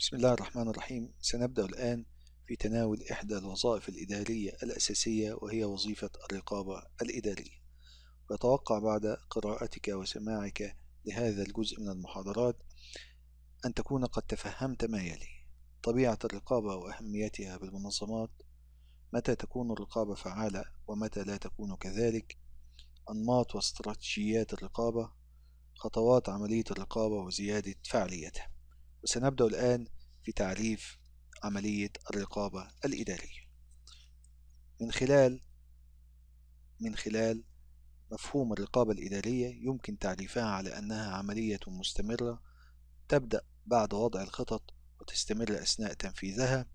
بسم الله الرحمن الرحيم سنبدأ الآن في تناول إحدى الوظائف الإدارية الأساسية وهي وظيفة الرقابة الإدارية وأتوقع بعد قراءتك وسماعك لهذا الجزء من المحاضرات أن تكون قد تفهمت ما يلي طبيعة الرقابة وأهميتها بالمنظمات متى تكون الرقابة فعالة ومتى لا تكون كذلك أنماط واستراتيجيات الرقابة خطوات عملية الرقابة وزيادة فعاليتها سنبدأ الآن في تعريف عملية الرقابة الإدارية من خلال من خلال مفهوم الرقابة الإدارية يمكن تعريفها على أنها عملية مستمرة تبدأ بعد وضع الخطط وتستمر أثناء تنفيذها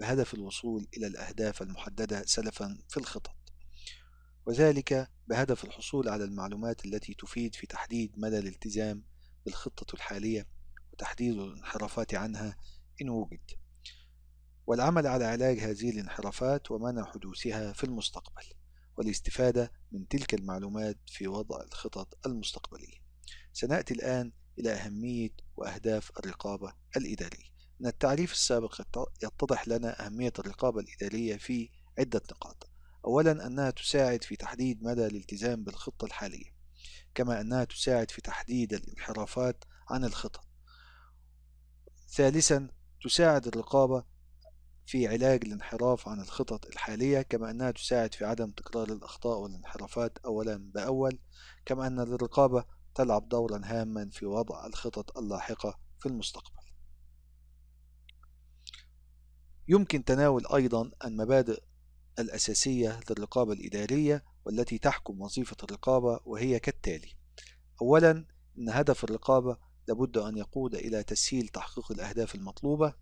بهدف الوصول إلى الأهداف المحددة سلفا في الخطط وذلك بهدف الحصول على المعلومات التي تفيد في تحديد مدى الالتزام بالخطة الحالية وتحديد الانحرافات عنها إن وجد والعمل على علاج هذه الانحرافات ومنع حدوثها في المستقبل والاستفادة من تلك المعلومات في وضع الخطط المستقبلية سنأتي الآن إلى أهمية وأهداف الرقابة الإدارية من التعريف السابق يتضح لنا أهمية الرقابة الإدارية في عدة نقاط أولا أنها تساعد في تحديد مدى الالتزام بالخطة الحالية كما أنها تساعد في تحديد الانحرافات عن الخطط ثالثا تساعد الرقابة في علاج الانحراف عن الخطط الحالية كما أنها تساعد في عدم تكرار الأخطاء والانحرافات أولا بأول كما أن الرقابة تلعب دورا هاما في وضع الخطط اللاحقة في المستقبل يمكن تناول أيضا المبادئ الأساسية للرقابة الإدارية والتي تحكم وظيفة الرقابة وهي كالتالي أولا إن هدف الرقابة لابد أن يقود إلى تسهيل تحقيق الأهداف المطلوبة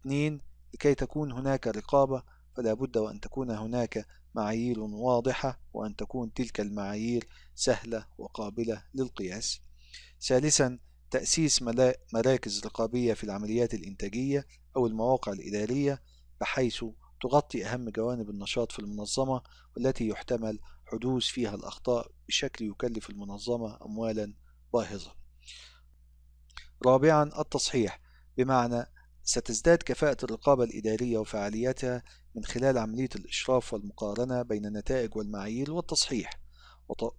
اثنين لكي تكون هناك رقابة فلا بد وأن تكون هناك معايير واضحة وأن تكون تلك المعايير سهلة وقابلة للقياس ثالثا تأسيس مراكز رقابية في العمليات الإنتاجية أو المواقع الإدارية بحيث تغطي أهم جوانب النشاط في المنظمة والتي يحتمل حدوث فيها الأخطاء بشكل يكلف المنظمة أموالا باهظة رابعا التصحيح بمعنى ستزداد كفاءة الرقابة الإدارية وفعاليتها من خلال عملية الإشراف والمقارنة بين النتائج والمعايير والتصحيح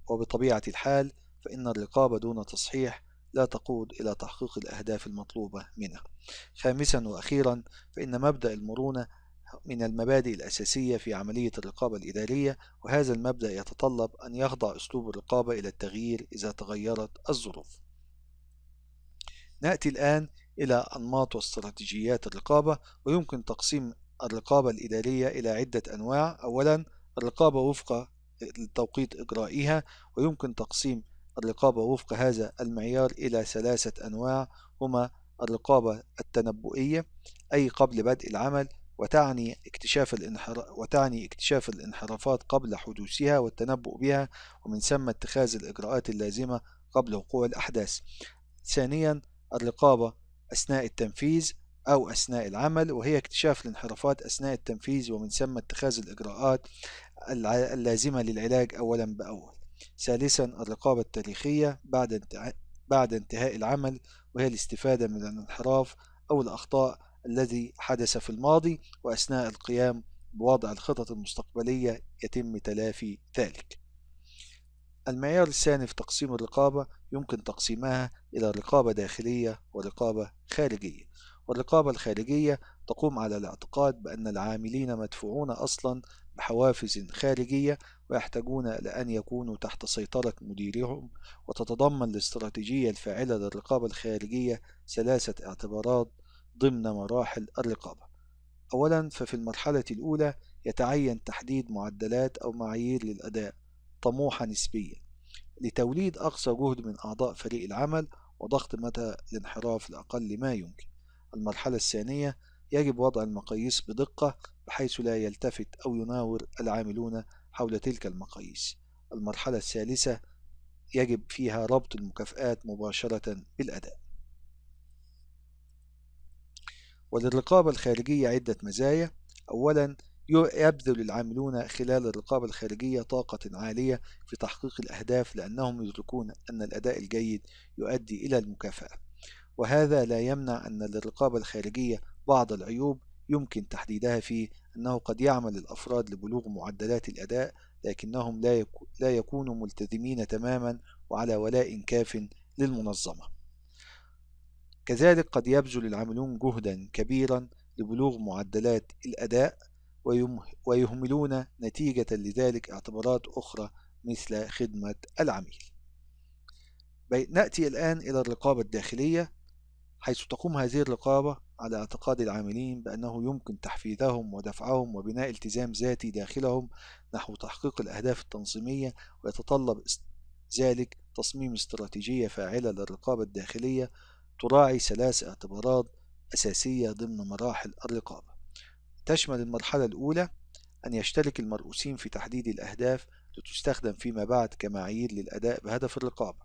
وبطبيعة الحال فإن الرقابة دون تصحيح لا تقود إلى تحقيق الأهداف المطلوبة منها خامسا وأخيرا فإن مبدأ المرونة من المبادئ الأساسية في عملية الرقابة الإدارية وهذا المبدأ يتطلب أن يخضع أسلوب الرقابة إلى التغيير إذا تغيرت الظروف نأتي الآن إلى أنماط واستراتيجيات الرقابة ويمكن تقسيم الرقابة الإدارية إلى عدة أنواع أولا الرقابة وفق توقيت إجرائها ويمكن تقسيم الرقابة وفق هذا المعيار إلى ثلاثة أنواع هما الرقابة التنبؤية أي قبل بدء العمل وتعني اكتشاف الانحراف وتعني اكتشاف الانحرافات قبل حدوثها والتنبؤ بها ومن ثم اتخاذ الإجراءات اللازمة قبل وقوع الأحداث ثانيا الرقابة أثناء التنفيذ أو أثناء العمل وهي اكتشاف الانحرافات أثناء التنفيذ ومن ثم اتخاذ الإجراءات اللازمة للعلاج أولا بأول ثالثا الرقابة التاريخية بعد بعد انتهاء العمل وهي الاستفادة من الانحراف أو الأخطاء الذي حدث في الماضي وأثناء القيام بوضع الخطط المستقبلية يتم تلافي ذلك المعيار الثاني في تقسيم الرقابة يمكن تقسيمها إلى رقابة داخلية ورقابة خارجية والرقابة الخارجية تقوم على الاعتقاد بأن العاملين مدفوعون أصلا بحوافز خارجية ويحتاجون إلى أن يكونوا تحت سيطرة مديرهم وتتضمن الاستراتيجية الفاعلة للرقابة الخارجية ثلاثة اعتبارات ضمن مراحل الرقابة أولا ففي المرحلة الأولى يتعين تحديد معدلات أو معايير للأداء طموحة نسبيا لتوليد أقصى جهد من أعضاء فريق العمل وضغط مدى الانحراف لأقل ما يمكن المرحلة الثانية يجب وضع المقاييس بدقة بحيث لا يلتفت أو يناور العاملون حول تلك المقاييس المرحلة الثالثة يجب فيها ربط المكافآت مباشرة بالأداء وللرقابة الخارجية عدة مزايا أولا يبذل العاملون خلال الرقابة الخارجية طاقة عالية في تحقيق الأهداف لأنهم يدركون أن الأداء الجيد يؤدي إلى المكافأة وهذا لا يمنع أن للرقابة الخارجية بعض العيوب يمكن تحديدها في أنه قد يعمل الأفراد لبلوغ معدلات الأداء لكنهم لا, يكو لا يكونوا ملتزمين تماما وعلى ولاء كاف للمنظمة كذلك قد يبذل العاملون جهدا كبيرا لبلوغ معدلات الأداء ويهملون نتيجة لذلك اعتبارات أخرى مثل خدمة العميل نأتي الآن إلى الرقابة الداخلية حيث تقوم هذه الرقابة على اعتقاد العاملين بأنه يمكن تحفيزهم ودفعهم وبناء التزام ذاتي داخلهم نحو تحقيق الأهداف التنظيمية ويتطلب ذلك تصميم استراتيجية فاعلة للرقابة الداخلية تراعي ثلاث اعتبارات أساسية ضمن مراحل الرقابة تشمل المرحلة الأولى أن يشترك المرؤوسين في تحديد الأهداف لتستخدم فيما بعد كمعايير للأداء بهدف الرقابة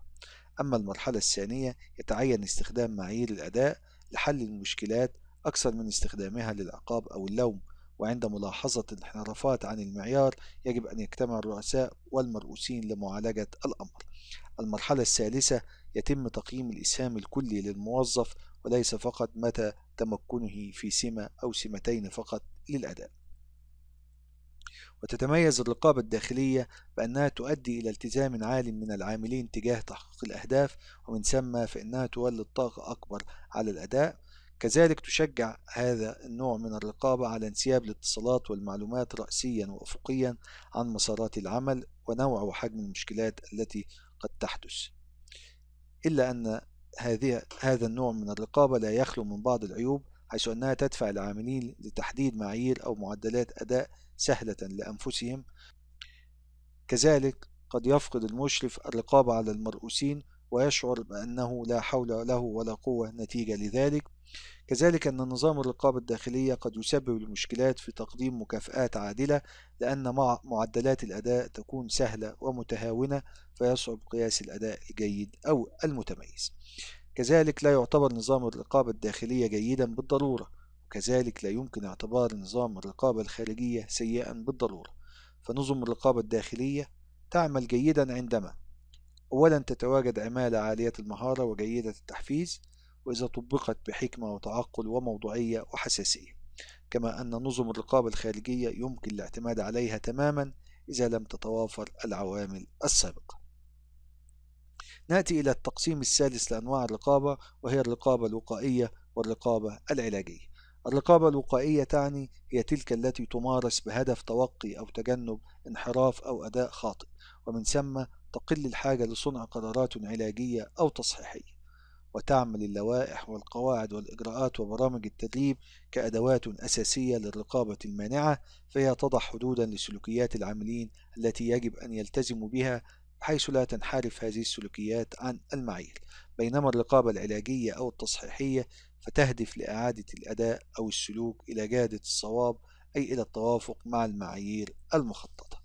أما المرحلة الثانية يتعين استخدام معايير الأداء لحل المشكلات أكثر من استخدامها للعقاب أو اللوم وعند ملاحظة الانحرافات عن المعيار يجب أن يجتمع الرؤساء والمرؤوسين لمعالجة الأمر المرحلة الثالثة يتم تقييم الإسهام الكلي للموظف وليس فقط متى تمكنه في سمة أو سمتين فقط للأداء وتتميز الرقابة الداخلية بأنها تؤدي إلى التزام عال من العاملين تجاه تحقيق الأهداف ومن ثم فإنها تولد طاقة أكبر على الأداء كذلك تشجع هذا النوع من الرقابة على انسياب الاتصالات والمعلومات رأسيا وأفقيا عن مسارات العمل ونوع وحجم المشكلات التي قد تحدث إلا أن هذه هذا النوع من الرقابة لا يخلو من بعض العيوب حيث أنها تدفع العاملين لتحديد معايير أو معدلات أداء سهلة لأنفسهم كذلك قد يفقد المشرف الرقابة على المرؤوسين ويشعر بأنه لا حول له ولا قوة نتيجة لذلك كذلك أن نظام الرقابة الداخلية قد يسبب المشكلات في تقديم مكافآت عادلة لأن مع معدلات الأداء تكون سهلة ومتهاونة فيصعب قياس الأداء الجيد أو المتميز كذلك لا يعتبر نظام الرقابة الداخلية جيدا بالضرورة وكذلك لا يمكن اعتبار نظام الرقابة الخارجية سيئا بالضرورة فنظم الرقابة الداخلية تعمل جيدا عندما أولا تتواجد عمالة عالية المهارة وجيدة التحفيز وإذا طبقت بحكمة وتعقل وموضوعية وحساسية كما أن نظم الرقابة الخارجية يمكن الاعتماد عليها تماما إذا لم تتوافر العوامل السابقة نأتي إلى التقسيم الثالث لأنواع الرقابة وهي الرقابة الوقائية والرقابة العلاجية الرقابة الوقائية تعني هي تلك التي تمارس بهدف توقي أو تجنب انحراف أو أداء خاطئ ومن ثم تقل الحاجة لصنع قرارات علاجية أو تصحيحية وتعمل اللوائح والقواعد والإجراءات وبرامج التدريب كأدوات أساسية للرقابة المانعة فهي تضع حدودا لسلوكيات العاملين التي يجب أن يلتزموا بها حيث لا تنحرف هذه السلوكيات عن المعايير بينما الرقابة العلاجية أو التصحيحية فتهدف لإعادة الأداء أو السلوك إلى جادة الصواب أي إلى التوافق مع المعايير المخططة